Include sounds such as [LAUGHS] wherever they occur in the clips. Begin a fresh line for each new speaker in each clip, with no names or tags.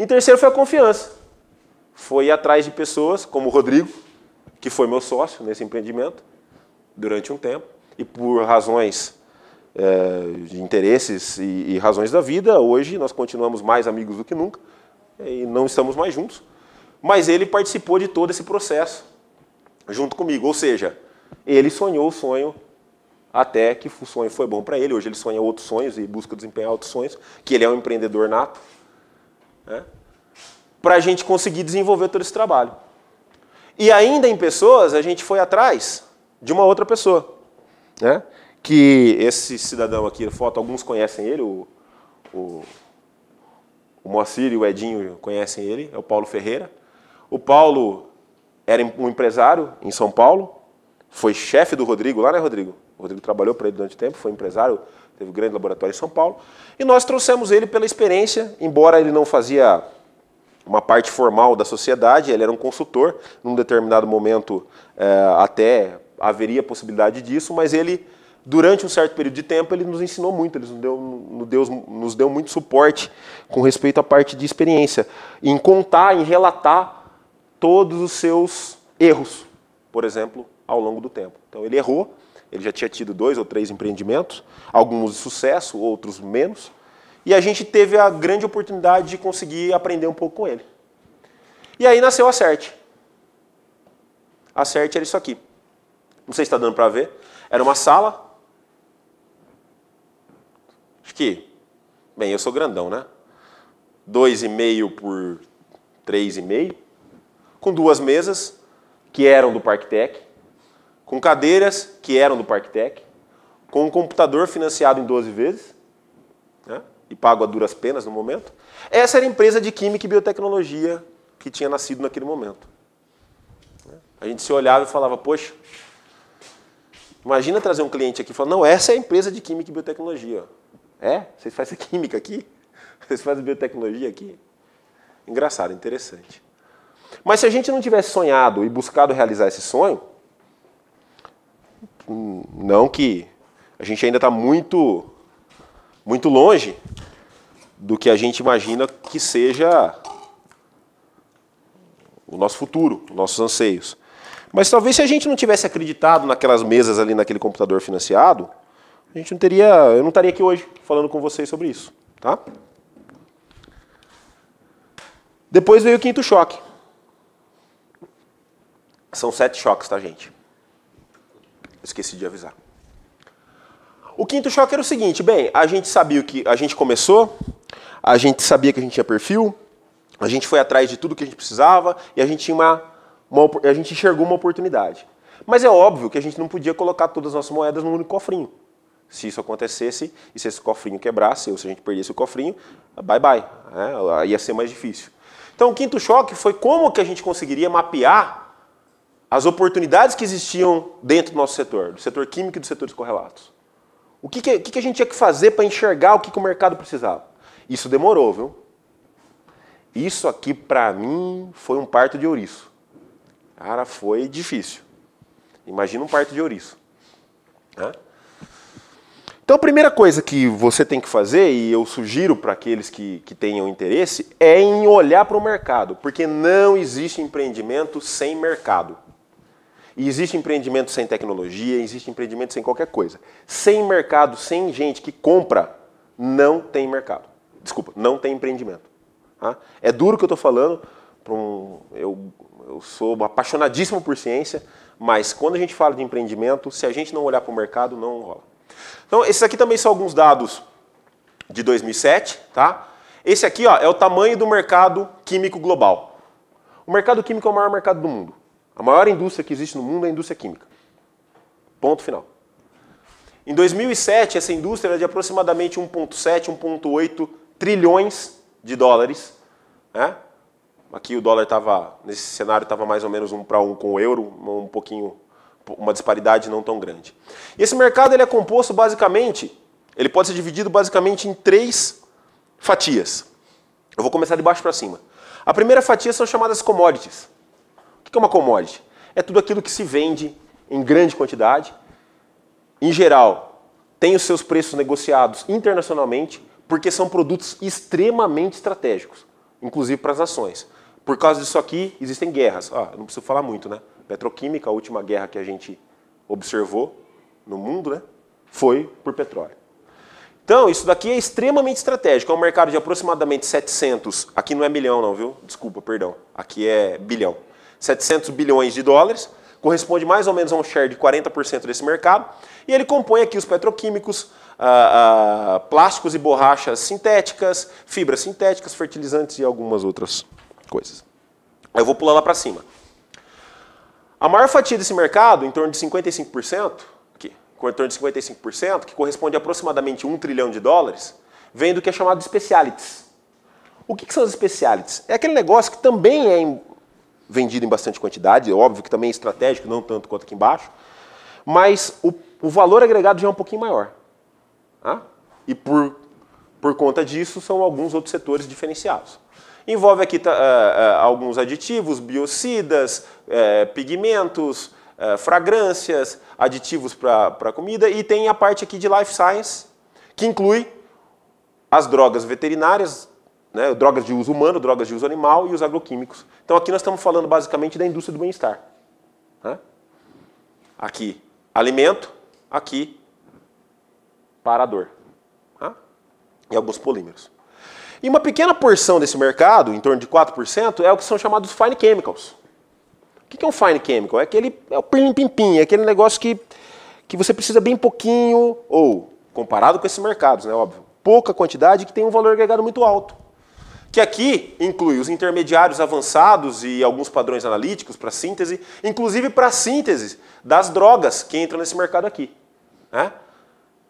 Em terceiro foi a confiança. Foi atrás de pessoas como o Rodrigo, que foi meu sócio nesse empreendimento durante um tempo, e por razões é, de interesses e, e, razões da vida, hoje nós continuamos mais amigos do que nunca e não estamos mais juntos. Mas ele participou de todo esse processo junto comigo. Ou seja, ele sonhou o sonho até que o sonho foi bom para ele. Hoje ele sonha outros sonhos e busca desempenhar outros sonhos, que ele é um empreendedor nato. Né? Para a gente conseguir desenvolver todo esse trabalho. E ainda em pessoas, a gente foi atrás de uma outra pessoa. Né? Que esse cidadão aqui, foto, alguns conhecem ele, o, o, o Moacir e o Edinho conhecem ele, é o Paulo Ferreira. O Paulo era um empresário em São Paulo, foi chefe do Rodrigo lá, né, Rodrigo? O Rodrigo trabalhou para ele durante tempo, foi empresário, teve um grande laboratório em São Paulo. E nós trouxemos ele pela experiência, embora ele não fazia uma parte formal da sociedade, ele era um consultor, num determinado momento é, até haveria possibilidade disso, mas ele, durante um certo período de tempo, ele nos ensinou muito, ele nos deu, nos deu, nos deu muito suporte com respeito à parte de experiência, em contar, em relatar todos os seus erros, por exemplo, ao longo do tempo. Então ele errou, ele já tinha tido dois ou três empreendimentos, alguns de sucesso, outros menos, e a gente teve a grande oportunidade de conseguir aprender um pouco com ele. E aí nasceu a CERT. A CERT era isso aqui. Não sei se está dando para ver. Era uma sala. Acho que. Bem, eu sou grandão, né? 2,5 por 3,5 com duas mesas, que eram do Parktec, com cadeiras, que eram do Parktec, com um computador financiado em 12 vezes, né, e pago a duras penas no momento. Essa era a empresa de Química e Biotecnologia que tinha nascido naquele momento. A gente se olhava e falava, poxa, imagina trazer um cliente aqui e falar, não, essa é a empresa de Química e Biotecnologia. É? Vocês fazem [LAUGHS] química aqui? Vocês fazem biotecnologia aqui? Engraçado, interessante. Mas se a gente não tivesse sonhado e buscado realizar esse sonho, não que a gente ainda está muito, muito longe do que a gente imagina que seja o nosso futuro, nossos anseios. Mas talvez se a gente não tivesse acreditado naquelas mesas ali naquele computador financiado, a gente não teria, eu não estaria aqui hoje falando com vocês sobre isso, tá? Depois veio o quinto choque. São sete choques, tá, gente? Esqueci de avisar. O quinto choque era o seguinte, bem, a gente sabia o que a gente começou, a gente sabia que a gente tinha perfil, a gente foi atrás de tudo que a gente precisava e a gente tinha uma, uma a gente enxergou uma oportunidade. Mas é óbvio que a gente não podia colocar todas as nossas moedas num único cofrinho. Se isso acontecesse e se esse cofrinho quebrasse ou se a gente perdesse o cofrinho, bye bye, né? ia ser mais difícil. Então o quinto choque foi como que a gente conseguiria mapear as oportunidades que existiam dentro do nosso setor, do setor químico e dos setores correlatos. O que, que, que a gente tinha que fazer para enxergar o que, que o mercado precisava? Isso demorou, viu? Isso aqui, para mim, foi um parto de ouriço. Cara, foi difícil. Imagina um parto de ouriço. Né? Então, a primeira coisa que você tem que fazer, e eu sugiro para aqueles que, que tenham interesse, é em olhar para o mercado, porque não existe empreendimento sem mercado. E existe empreendimento sem tecnologia, existe empreendimento sem qualquer coisa. Sem mercado, sem gente que compra, não tem mercado. Desculpa, não tem empreendimento. Tá? É duro o que eu estou falando, um, eu, eu sou apaixonadíssimo por ciência, mas quando a gente fala de empreendimento, se a gente não olhar para o mercado, não rola. Então, esses aqui também são alguns dados de 2007, tá? Esse aqui ó, é o tamanho do mercado químico global. O mercado químico é o maior mercado do mundo. A maior indústria que existe no mundo é a indústria química. Ponto final. Em 2007, essa indústria era de aproximadamente 1,7, 1,8 trilhões de dólares. Né? Aqui o dólar estava, nesse cenário, estava mais ou menos um para um com o euro, um pouquinho, uma disparidade não tão grande. E esse mercado ele é composto basicamente, ele pode ser dividido basicamente em três fatias. Eu vou começar de baixo para cima. A primeira fatia são chamadas commodities. O que é uma commodity? É tudo aquilo que se vende em grande quantidade, em geral, tem os seus preços negociados internacionalmente, porque são produtos extremamente estratégicos, inclusive para as nações. Por causa disso aqui, existem guerras. Ah, não preciso falar muito, né? Petroquímica, a última guerra que a gente observou no mundo, né? Foi por petróleo. Então, isso daqui é extremamente estratégico. É um mercado de aproximadamente 700. Aqui não é milhão, não, viu? Desculpa, perdão. Aqui é bilhão. 700 bilhões de dólares, corresponde mais ou menos a um share de 40% desse mercado, e ele compõe aqui os petroquímicos, ah, ah, plásticos e borrachas sintéticas, fibras sintéticas, fertilizantes e algumas outras coisas. Eu vou pular lá para cima. A maior fatia desse mercado, em torno de 55%, aqui, em torno de 55%, que corresponde a aproximadamente 1 trilhão de dólares, vem do que é chamado de specialities. O que, que são as specialities? É aquele negócio que também é vendido em bastante quantidade, é óbvio que também é estratégico, não tanto quanto aqui embaixo, mas o, o valor agregado já é um pouquinho maior. Tá? E por, por conta disso, são alguns outros setores diferenciados. Envolve aqui tá, uh, uh, alguns aditivos, biocidas, uh, pigmentos, fragrâncias, aditivos para comida e tem a parte aqui de life science, que inclui as drogas veterinárias, né, drogas de uso humano, drogas de uso animal e os agroquímicos. Então aqui nós estamos falando basicamente da indústria do bem-estar. Né? Aqui, alimento, aqui, parador. Né? E alguns polímeros. E uma pequena porção desse mercado, em torno de 4%, é o que são chamados fine chemicals. O que é um fine chemical? É aquele é o pim-pim-pim, é aquele negócio que, que você precisa bem pouquinho, ou, comparado com esses mercados, né, óbvio, pouca quantidade que tem um valor agregado muito alto que aqui inclui os intermediários avançados e alguns padrões analíticos para síntese, inclusive para síntese das drogas que entram nesse mercado aqui, né?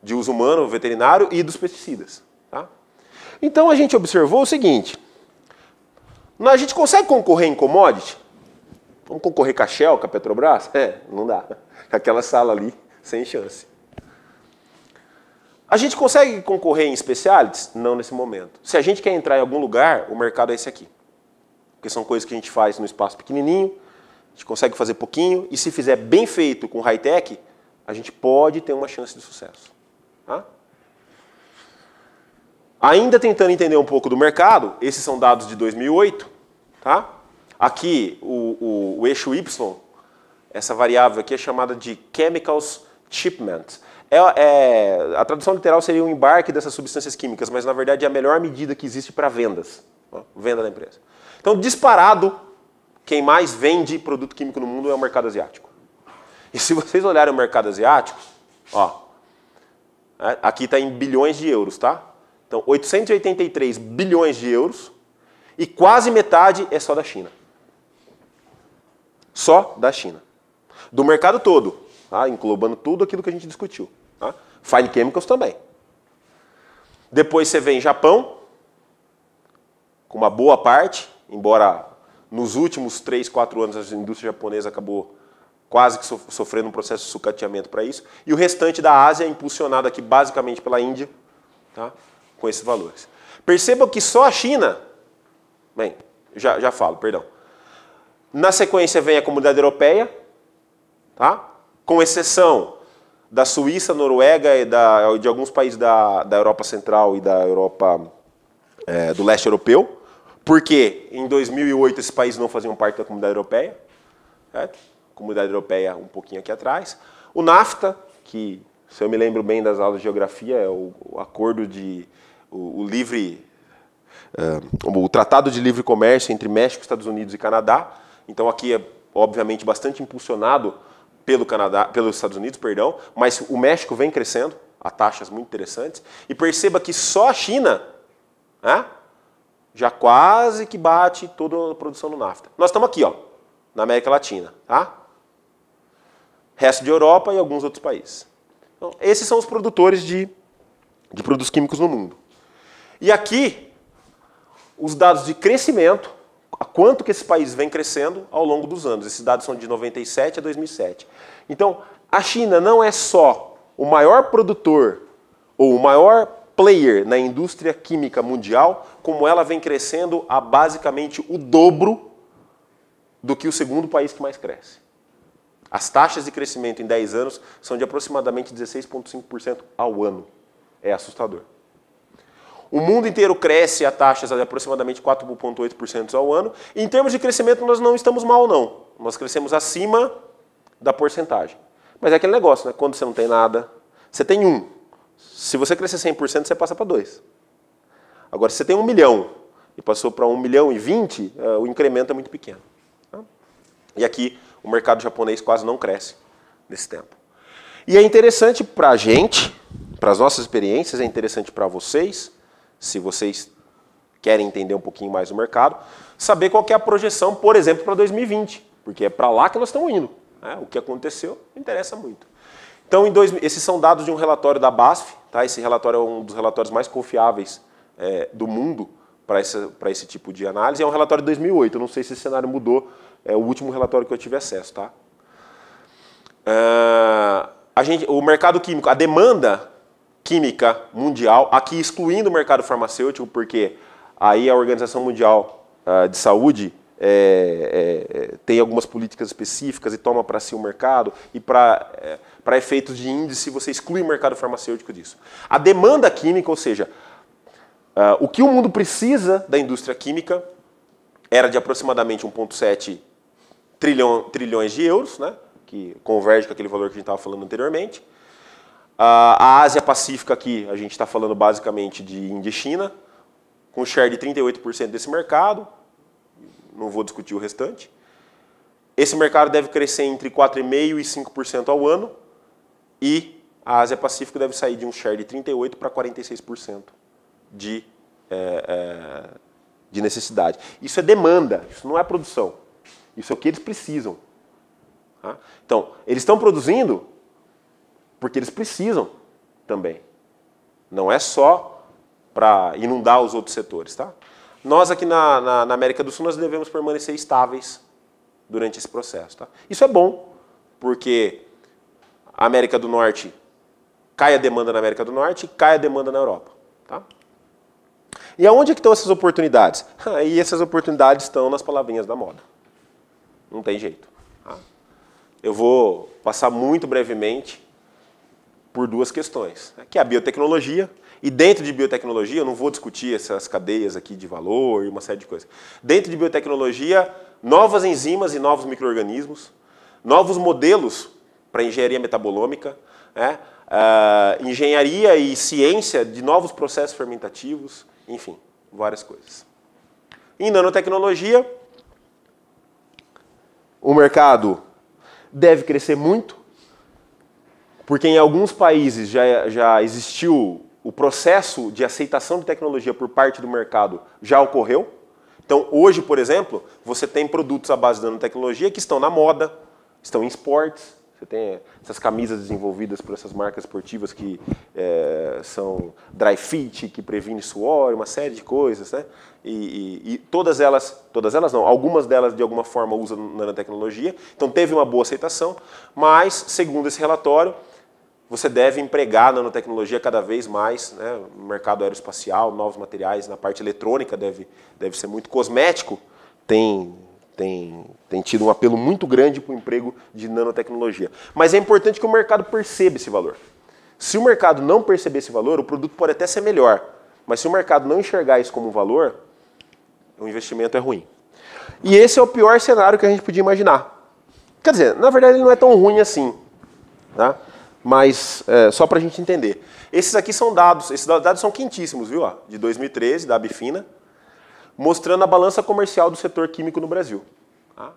de uso humano, veterinário e dos pesticidas. Tá? Então a gente observou o seguinte, a gente consegue concorrer em commodity? Vamos concorrer com a Shell, com a Petrobras? É, não dá. Aquela sala ali, sem chance. A gente consegue concorrer em especialities? Não nesse momento. Se a gente quer entrar em algum lugar, o mercado é esse aqui. Porque são coisas que a gente faz no espaço pequenininho, a gente consegue fazer pouquinho, e se fizer bem feito com high-tech, a gente pode ter uma chance de sucesso. Tá? Ainda tentando entender um pouco do mercado, esses são dados de 2008. Tá? Aqui, o, o, o eixo Y, essa variável aqui é chamada de Chemicals Shipment é, é, a tradução literal seria o embarque dessas substâncias químicas, mas na verdade é a melhor medida que existe para vendas, ó, venda da empresa. Então, disparado, quem mais vende produto químico no mundo é o mercado asiático. E se vocês olharem o mercado asiático, ó, é, aqui está em bilhões de euros, tá? Então, 883 bilhões de euros e quase metade é só da China. Só da China. Do mercado todo, tá? englobando tudo aquilo que a gente discutiu. Tá? Fine Chemicals também. Depois você vem Japão, com uma boa parte, embora nos últimos 3, 4 anos a indústria japonesa acabou quase que sofrendo um processo de sucateamento para isso, e o restante da Ásia é impulsionado aqui basicamente pela Índia, tá? com esses valores. Percebam que só a China, bem, já, já falo, perdão, na sequência vem a comunidade europeia, tá? com exceção da Suíça, Noruega e da, de alguns países da, da Europa Central e da Europa é, do leste europeu, porque em 2008 esses países não faziam parte da comunidade europeia, certo? comunidade europeia um pouquinho aqui atrás. O NAFTA, que, se eu me lembro bem das aulas de geografia, é o, o acordo de. o, o livre. É, o Tratado de Livre Comércio entre México, Estados Unidos e Canadá. Então, aqui é, obviamente, bastante impulsionado pelo Canadá, pelos Estados Unidos, perdão, mas o México vem crescendo a taxas muito interessantes. E perceba que só a China né, já quase que bate toda a produção do NAFTA. Nós estamos aqui, ó, na América Latina, tá? Resto de Europa e alguns outros países. Então, esses são os produtores de, de produtos químicos no mundo. E aqui, os dados de crescimento a quanto que esse país vem crescendo ao longo dos anos. Esses dados são de 97 a 2007. Então, a China não é só o maior produtor ou o maior player na indústria química mundial, como ela vem crescendo a basicamente o dobro do que o segundo país que mais cresce. As taxas de crescimento em 10 anos são de aproximadamente 16,5% ao ano. É assustador. O mundo inteiro cresce a taxas de aproximadamente 4,8% ao ano. Em termos de crescimento, nós não estamos mal, não. Nós crescemos acima da porcentagem. Mas é aquele negócio, né? Quando você não tem nada, você tem um. Se você crescer 100%, você passa para dois. Agora, se você tem um milhão e passou para um milhão e vinte, é, o incremento é muito pequeno. Tá? E aqui, o mercado japonês quase não cresce nesse tempo. E é interessante para a gente, para as nossas experiências, é interessante para vocês, se vocês querem entender um pouquinho mais do mercado, saber qual é a projeção, por exemplo, para 2020, porque é para lá que nós estamos indo. Né? O que aconteceu interessa muito. Então, dois, esses são dados de um relatório da BASF, tá? esse relatório é um dos relatórios mais confiáveis é, do mundo para esse, esse tipo de análise, é um relatório de 2008, eu não sei se esse cenário mudou, é o último relatório que eu tive acesso. Tá? Uh, gente, o mercado químico, a demanda química mundial, aqui excluindo o mercado farmacêutico, porque aí a Organização Mundial ah, de Saúde é, é, é, tem algumas políticas específicas e toma para si o mercado, e para é, efeitos de índice você exclui o mercado farmacêutico disso. A demanda química, ou seja, uh, o que o mundo precisa da indústria química era de aproximadamente 1,7 trilhão, trilhões de euros, né, que converge com aquele valor que a gente estava falando anteriormente. Ah, a Ásia Pacífica aqui, a gente está falando basicamente de Índia e China, com share de 38% desse mercado, não vou discutir o restante. Esse mercado deve crescer entre 4,5% e 5% ao ano, e a Ásia Pacífico deve sair de um share de 38% para 46% de, é, é, de necessidade. Isso é demanda, isso não é produção. Isso é o que eles precisam. Tá? Então, eles estão produzindo, porque eles precisam também. Não é só para inundar os outros setores, tá? Nós aqui na, na, na, América do Sul nós devemos permanecer estáveis durante esse processo, tá? Isso é bom, porque a América do Norte cai a demanda na América do Norte e cai a demanda na Europa, tá? E aonde é que estão essas oportunidades? E [LAUGHS] essas oportunidades estão nas palavrinhas da moda. Não tem jeito. Tá? Eu vou passar muito brevemente por duas questões, né, que é a biotecnologia, e dentro de biotecnologia, eu não vou discutir essas cadeias aqui de valor e uma série de coisas. Dentro de biotecnologia, novas enzimas e novos micro-organismos, novos modelos para engenharia metabolômica, né, uh, engenharia e ciência de novos processos fermentativos, enfim, várias coisas. Em nanotecnologia, o mercado deve crescer muito, porque em alguns países já, já existiu o processo de aceitação de tecnologia por parte do mercado, já ocorreu. Então, hoje, por exemplo, você tem produtos à base da nanotecnologia que estão na moda, estão em esportes, você tem eh, essas camisas desenvolvidas por essas marcas esportivas que é, são dry fit, que previne suor, uma série de coisas, né? E, e, e, todas elas, todas elas não, algumas delas de alguma forma usam nanotecnologia, então teve uma boa aceitação, mas, segundo esse relatório, você deve empregar nanotecnologia cada vez mais né, no mercado aeroespacial, novos materiais, na parte eletrônica deve, deve ser muito cosmético. Tem, tem, tem tido um apelo muito grande para o emprego de nanotecnologia. Mas é importante que o mercado perceba esse valor. Se o mercado não perceber esse valor, o produto pode até ser melhor. Mas se o mercado não enxergar isso como um valor, o investimento é ruim. E esse é o pior cenário que a gente podia imaginar. Quer dizer, na verdade ele não é tão ruim assim. Tá? mas é, só para a gente entender. Esses aqui são dados, esses dados são quentíssimos, viu? de 2013, da Abifina, mostrando a balança comercial do setor químico no Brasil. Tá?